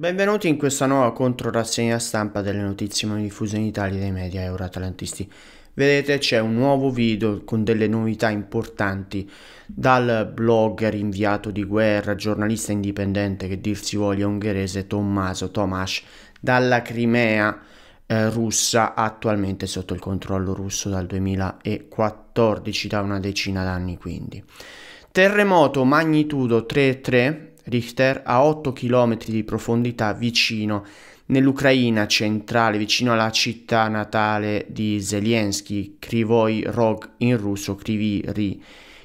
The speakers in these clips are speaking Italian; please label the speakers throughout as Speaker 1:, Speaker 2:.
Speaker 1: Benvenuti in questa nuova controrassegna stampa delle notizie mai diffuse in Italia dai media euroatlantisti. Vedete c'è un nuovo video con delle novità importanti dal blogger inviato di guerra, giornalista indipendente che dir si voglia ungherese Tommaso Tomas dalla Crimea eh, russa attualmente sotto il controllo russo dal 2014 da una decina d'anni quindi. Terremoto magnitudo 3,3 Richter a 8 km di profondità vicino nell'Ucraina centrale, vicino alla città natale di Zelensky, Krivoi Rog in russo, Krivi Ri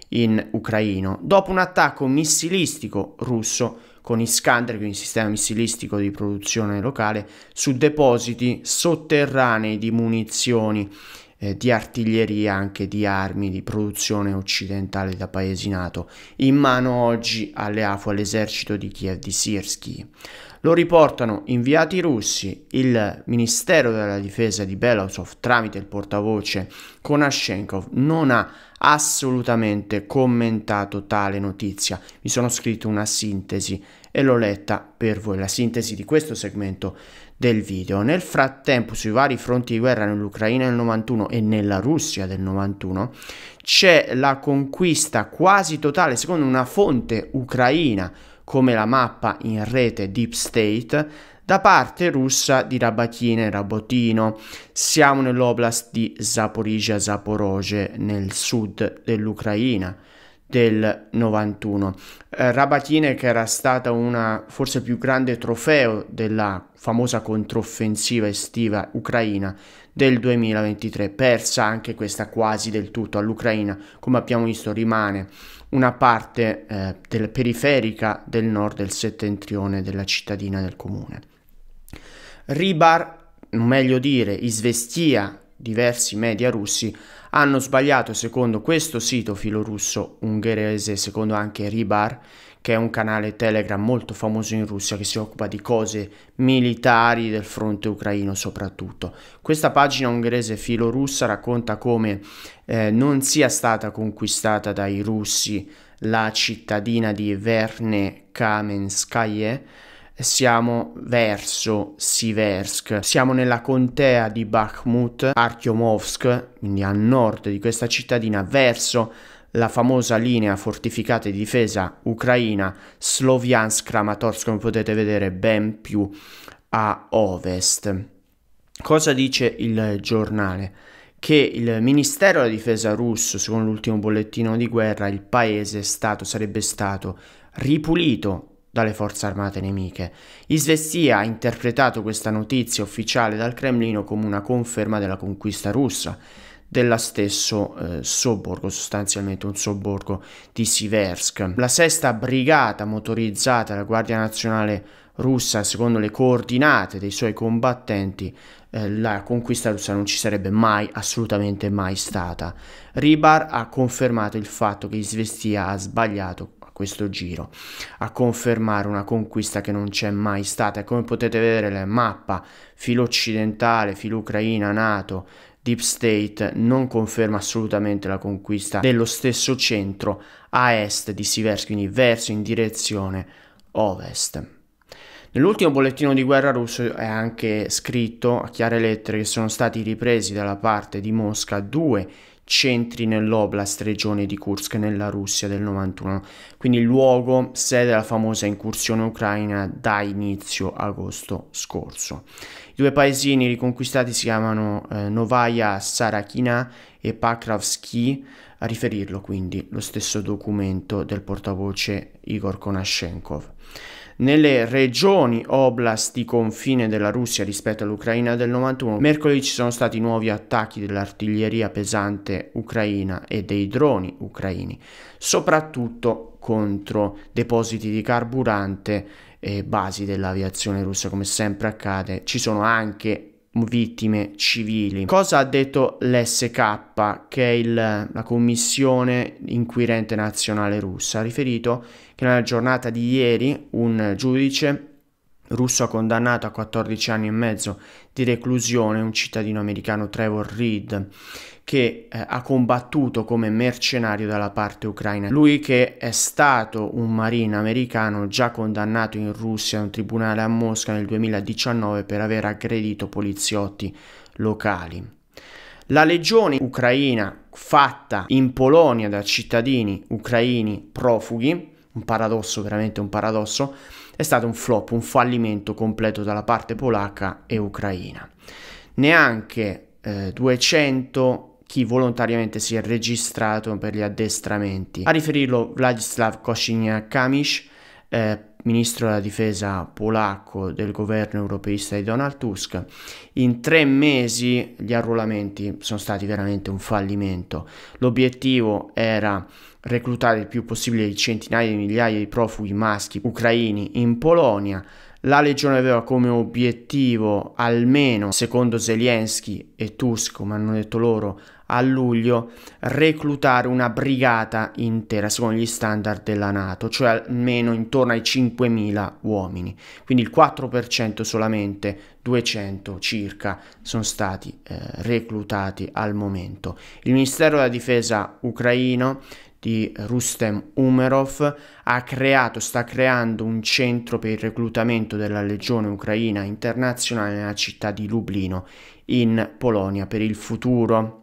Speaker 1: in ucraino, dopo un attacco missilistico russo con Iskander, quindi sistema missilistico di produzione locale, su depositi sotterranei di munizioni eh, di artiglieria, anche di armi di produzione occidentale da paesi NATO, in mano oggi alle AFU all'esercito di Kiev di Sirski. Lo riportano inviati russi, il Ministero della Difesa di Belousov tramite il portavoce Konashenkov non ha assolutamente commentato tale notizia. Mi sono scritto una sintesi e l'ho letta per voi, la sintesi di questo segmento del video. Nel frattempo sui vari fronti di guerra nell'Ucraina del 91 e nella Russia del 91 c'è la conquista quasi totale, secondo una fonte ucraina come la mappa in rete Deep State, da parte russa di Rabatine e Rabotino. Siamo nell'oblast di Zaporizhia-Zaporozhye nel sud dell'Ucraina del 91. Eh, Rabatine che era stata una forse più grande trofeo della famosa controffensiva estiva ucraina del 2023, persa anche questa quasi del tutto all'Ucraina, come abbiamo visto rimane una parte eh, del, periferica del nord del settentrione della cittadina del comune. Ribar, meglio dire, Isvestia, diversi media russi hanno sbagliato secondo questo sito filorusso ungherese, secondo anche Ribar, che è un canale Telegram molto famoso in Russia che si occupa di cose militari del fronte ucraino soprattutto. Questa pagina ungherese filorussa racconta come eh, non sia stata conquistata dai russi la cittadina di Verne Kamenskaye, siamo verso Siversk, siamo nella contea di Bakhmut, Arkyomovsk, quindi a nord di questa cittadina, verso la famosa linea fortificata di difesa ucraina Sloviansk-Kramatorsk, come potete vedere ben più a ovest. Cosa dice il giornale? Che il Ministero della Difesa russo, secondo l'ultimo bollettino di guerra, il paese stato, sarebbe stato ripulito dalle forze armate nemiche. Isvestia ha interpretato questa notizia ufficiale dal Cremlino come una conferma della conquista russa della stesso eh, sobborgo, sostanzialmente un sobborgo di Siversk. La sesta brigata motorizzata della Guardia Nazionale russa, secondo le coordinate dei suoi combattenti, eh, la conquista russa non ci sarebbe mai, assolutamente mai stata. Ribar ha confermato il fatto che Isvestia ha sbagliato questo giro, a confermare una conquista che non c'è mai stata. E come potete vedere la mappa filo occidentale, filo ucraina, Nato, Deep State non conferma assolutamente la conquista dello stesso centro a est di Siversk, quindi verso in direzione ovest. Nell'ultimo bollettino di guerra russo è anche scritto a chiare lettere che sono stati ripresi dalla parte di Mosca due centri nell'Oblast, regione di Kursk, nella Russia del 91, quindi il luogo sede della famosa incursione ucraina da inizio agosto scorso. I due paesini riconquistati si chiamano eh, Novaya Sarakina e Pakravsky, a riferirlo quindi lo stesso documento del portavoce Igor Konashenkov nelle regioni oblast di confine della Russia rispetto all'Ucraina del 91. Mercoledì ci sono stati nuovi attacchi dell'artiglieria pesante ucraina e dei droni ucraini, soprattutto contro depositi di carburante e basi dell'aviazione russa, come sempre accade. Ci sono anche vittime civili. Cosa ha detto l'SK, che è il, la commissione inquirente nazionale russa? Ha riferito che nella giornata di ieri un giudice russo ha condannato a 14 anni e mezzo di reclusione, un cittadino americano Trevor Reed, che eh, ha combattuto come mercenario dalla parte ucraina. Lui che è stato un marine americano già condannato in Russia da un tribunale a Mosca nel 2019 per aver aggredito poliziotti locali. La legione ucraina fatta in Polonia da cittadini ucraini profughi un paradosso, veramente un paradosso, è stato un flop, un fallimento completo dalla parte polacca e ucraina. Neanche eh, 200 chi volontariamente si è registrato per gli addestramenti. A riferirlo Vladislav Kosiniak-Kamish, eh, ministro della difesa polacco del governo europeista di Donald Tusk, in tre mesi gli arruolamenti sono stati veramente un fallimento. L'obiettivo era reclutare il più possibile i centinaia di migliaia di profughi maschi ucraini in Polonia. La legione aveva come obiettivo, almeno secondo Zelensky e Tusk, come hanno detto loro, a luglio, reclutare una brigata intera secondo gli standard della Nato, cioè almeno intorno ai 5.000 uomini. Quindi il 4% solamente, 200 circa, sono stati eh, reclutati al momento. Il Ministero della Difesa ucraino di Rustem Umerov, ha creato, sta creando un centro per il reclutamento della Legione Ucraina Internazionale nella città di Lublino, in Polonia, per il futuro.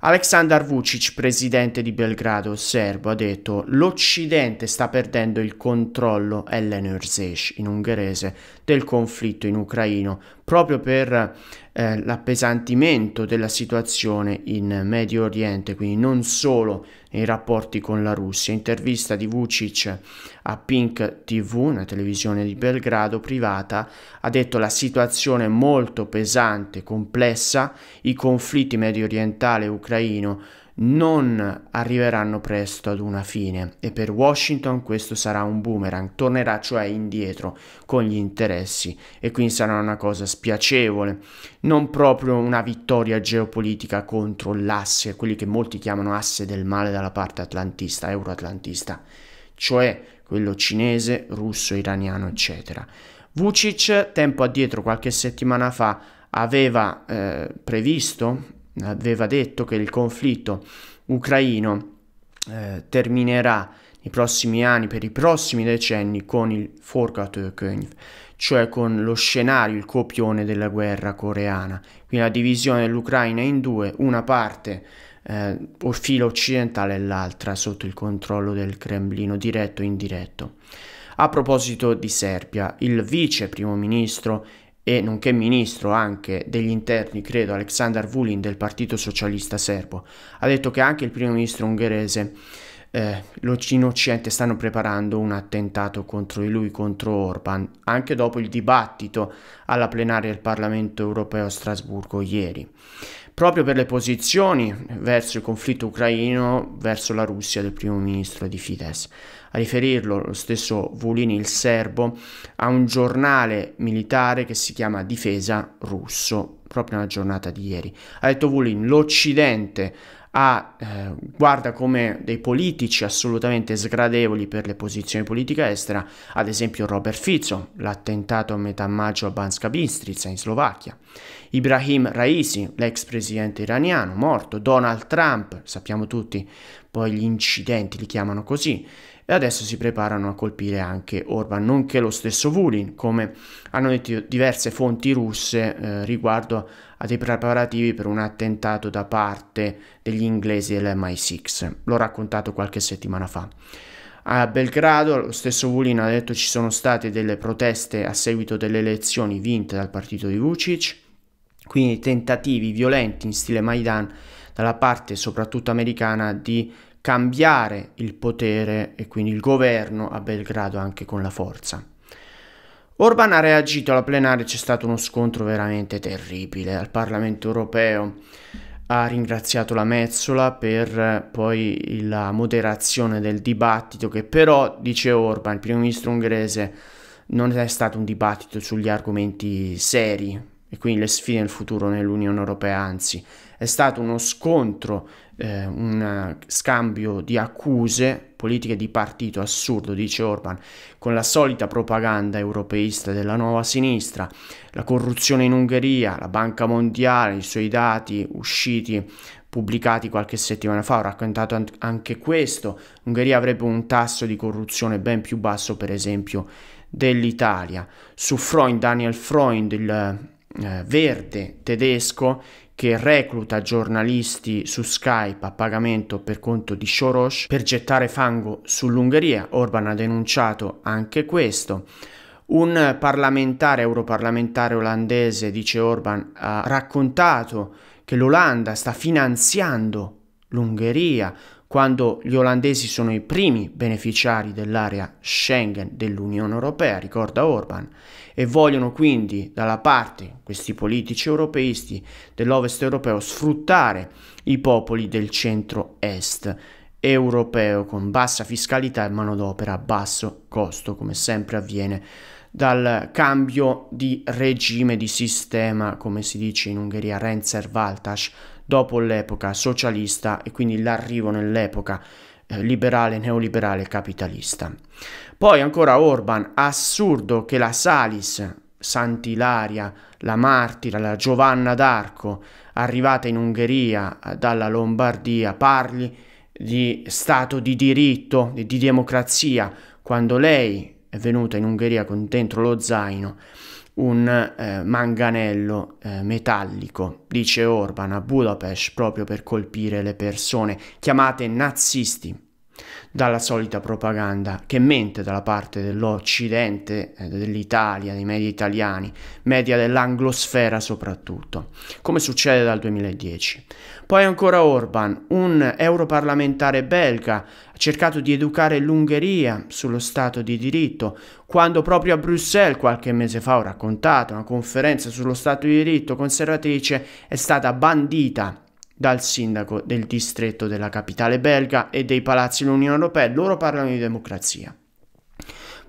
Speaker 1: Aleksandar Vucic, presidente di Belgrado serbo, ha detto l'Occidente sta perdendo il controllo, ellenőrzés in ungherese, del conflitto in ucraino, proprio per eh, l'appesantimento della situazione in Medio Oriente, quindi non solo nei rapporti con la Russia. Intervista di Vucic a Pink TV, una televisione di Belgrado privata, ha detto la situazione è molto pesante, complessa, i conflitti medio orientale e ucraino non arriveranno presto ad una fine e per Washington questo sarà un boomerang, tornerà cioè indietro con gli interessi e quindi sarà una cosa spiacevole, non proprio una vittoria geopolitica contro l'asse, quelli che molti chiamano asse del male dalla parte atlantista, euroatlantista, cioè quello cinese, russo, iraniano, eccetera. Vucic tempo addietro, qualche settimana fa, aveva eh, previsto aveva detto che il conflitto ucraino eh, terminerà nei prossimi anni, per i prossimi decenni, con il Forgatökönig, cioè con lo scenario, il copione della guerra coreana. Quindi la divisione dell'Ucraina in due, una parte eh, o filo occidentale e l'altra sotto il controllo del Cremlino, diretto o indiretto. A proposito di Serbia, il vice primo ministro e nonché ministro anche degli interni, credo, Aleksandar Vulin del Partito Socialista Serbo, ha detto che anche il primo ministro ungherese eh, in Occidente stanno preparando un attentato contro di lui, contro Orban, anche dopo il dibattito alla plenaria del Parlamento europeo a Strasburgo ieri proprio per le posizioni verso il conflitto ucraino, verso la Russia del primo ministro di Fidesz. A riferirlo lo stesso Volini il serbo a un giornale militare che si chiama Difesa russo, proprio nella giornata di ieri. Ha detto Vulin, l'Occidente a, eh, guarda come dei politici assolutamente sgradevoli per le posizioni politiche estera, ad esempio Robert Fico, l'attentato a metà maggio a Banska Bistrica in Slovacchia, Ibrahim Raisi, l'ex presidente iraniano morto, Donald Trump, sappiamo tutti, poi gli incidenti li chiamano così, e adesso si preparano a colpire anche Orban, nonché lo stesso Vulin, come hanno detto diverse fonti russe eh, riguardo a dei preparativi per un attentato da parte degli inglesi dell'MI6. L'ho raccontato qualche settimana fa. A Belgrado lo stesso Vulin ha detto ci sono state delle proteste a seguito delle elezioni vinte dal partito di Vucic, quindi tentativi violenti in stile Maidan dalla parte soprattutto americana di cambiare il potere e quindi il governo a Belgrado anche con la forza. Orban ha reagito alla plenaria, c'è stato uno scontro veramente terribile al Parlamento europeo. Ha ringraziato la Mezzola per eh, poi la moderazione del dibattito che però, dice Orban, il primo ministro ungherese, non è stato un dibattito sugli argomenti seri e quindi le sfide del futuro nell'Unione Europea, anzi è stato uno scontro, eh, un scambio di accuse, politiche di partito assurdo, dice Orban, con la solita propaganda europeista della nuova sinistra, la corruzione in Ungheria, la Banca Mondiale, i suoi dati usciti pubblicati qualche settimana fa, ho raccontato anche questo, l'Ungheria avrebbe un tasso di corruzione ben più basso per esempio dell'Italia. Su Freund, Daniel Freund, il eh, verde tedesco, che recluta giornalisti su Skype a pagamento per conto di Soros per gettare fango sull'Ungheria. Orban ha denunciato anche questo. Un parlamentare, europarlamentare olandese, dice Orban, ha raccontato che l'Olanda sta finanziando l'Ungheria quando gli olandesi sono i primi beneficiari dell'area Schengen dell'Unione Europea, ricorda Orban, e vogliono quindi dalla parte, questi politici europeisti dell'Ovest europeo, sfruttare i popoli del centro-est europeo con bassa fiscalità e manodopera a basso costo, come sempre avviene dal cambio di regime, di sistema, come si dice in Ungheria, Renzer-Valtas, dopo l'epoca socialista e quindi l'arrivo nell'epoca eh, liberale, neoliberale, capitalista. Poi ancora Orban, assurdo che la Salis, Sant'Ilaria, la martira, la Giovanna d'Arco, arrivata in Ungheria eh, dalla Lombardia, parli di Stato di diritto, e di democrazia, quando lei è venuta in Ungheria con dentro lo zaino un eh, manganello eh, metallico, dice Orban a Budapest proprio per colpire le persone chiamate nazisti dalla solita propaganda che mente dalla parte dell'Occidente, eh, dell'Italia, dei media italiani, media dell'anglosfera soprattutto, come succede dal 2010. Poi ancora Orban, un europarlamentare belga, ha cercato di educare l'Ungheria sullo Stato di diritto, quando proprio a Bruxelles qualche mese fa ho raccontato una conferenza sullo Stato di diritto conservatrice è stata bandita dal sindaco del distretto della capitale belga e dei palazzi dell'Unione Europea, loro parlano di democrazia.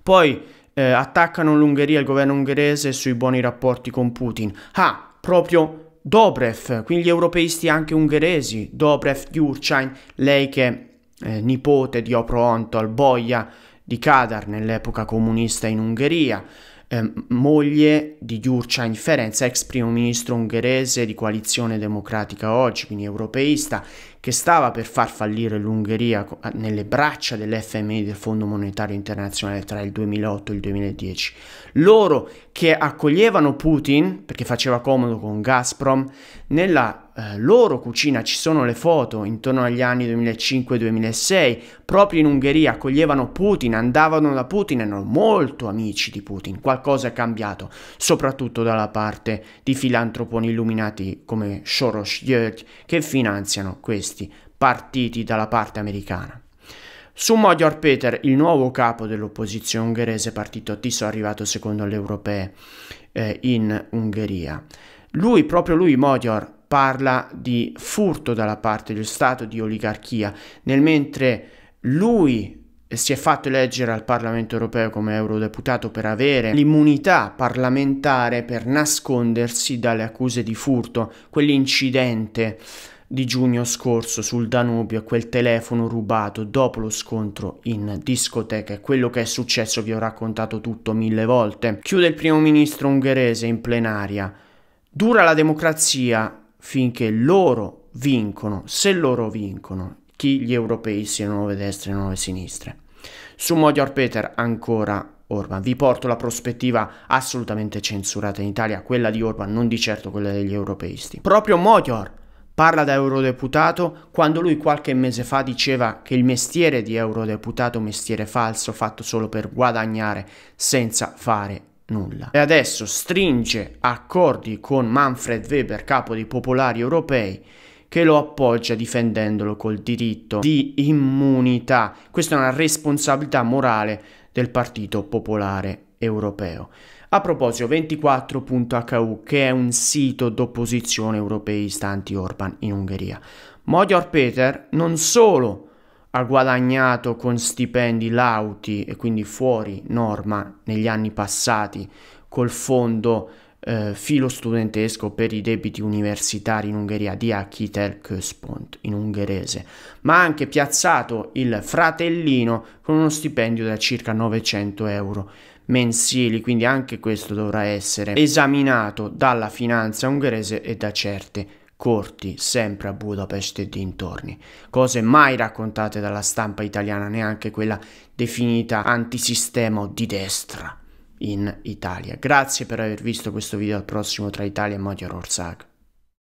Speaker 1: Poi eh, attaccano l'Ungheria, e il governo ungherese, sui buoni rapporti con Putin. Ah, proprio Dobrev, quindi gli europeisti anche ungheresi, Dobrev, Gyurcsány, lei che è eh, nipote di Opro Ontol, boia di Kadar nell'epoca comunista in Ungheria, eh, moglie di Gyurcsány Ferenc, ex primo ministro ungherese di coalizione democratica oggi, quindi europeista, che stava per far fallire l'Ungheria eh, nelle braccia dell'FMI del Fondo Monetario Internazionale tra il 2008 e il 2010. Loro che accoglievano Putin, perché faceva comodo con Gazprom, nella eh, loro cucina, ci sono le foto intorno agli anni 2005-2006, proprio in Ungheria accoglievano Putin, andavano da Putin, erano molto amici di Putin, qualcosa è cambiato, soprattutto dalla parte di filantroponi illuminati come Soros che finanziano questi partiti dalla parte americana. Su Modior Peter, il nuovo capo dell'opposizione ungherese partito Tiso arrivato secondo le europee eh, in Ungheria. Lui, proprio lui, Modior, parla di furto dalla parte dello Stato, di oligarchia, nel mentre lui si è fatto eleggere al Parlamento europeo come eurodeputato per avere l'immunità parlamentare per nascondersi dalle accuse di furto, quell'incidente di giugno scorso sul Danubio e quel telefono rubato dopo lo scontro in discoteca e quello che è successo vi ho raccontato tutto mille volte. Chiude il primo ministro ungherese in plenaria. Dura la democrazia, finché loro vincono, se loro vincono, chi gli europei siano nuove destre e nuove sinistre. Su Modior Peter ancora Orban. Vi porto la prospettiva assolutamente censurata in Italia, quella di Orban, non di certo quella degli europeisti. Proprio Modior parla da eurodeputato quando lui qualche mese fa diceva che il mestiere di eurodeputato è un mestiere falso fatto solo per guadagnare senza fare nulla. E adesso stringe accordi con Manfred Weber, capo dei popolari europei, che lo appoggia difendendolo col diritto di immunità. Questa è una responsabilità morale del Partito Popolare Europeo. A proposito, 24.hu, che è un sito d'opposizione europeista anti-Orban in Ungheria. Magyar Peter non solo ha guadagnato con stipendi lauti e quindi fuori norma negli anni passati col fondo eh, filo studentesco per i debiti universitari in Ungheria di Akitel Köspont in ungherese, ma ha anche piazzato il fratellino con uno stipendio da circa 900 euro mensili, quindi anche questo dovrà essere esaminato dalla finanza ungherese e da certe corti, sempre a Budapest e dintorni, cose mai raccontate dalla stampa italiana, neanche quella definita antisistema o di destra in Italia. Grazie per aver visto questo video, al prossimo tra Italia e Magyar Orsag.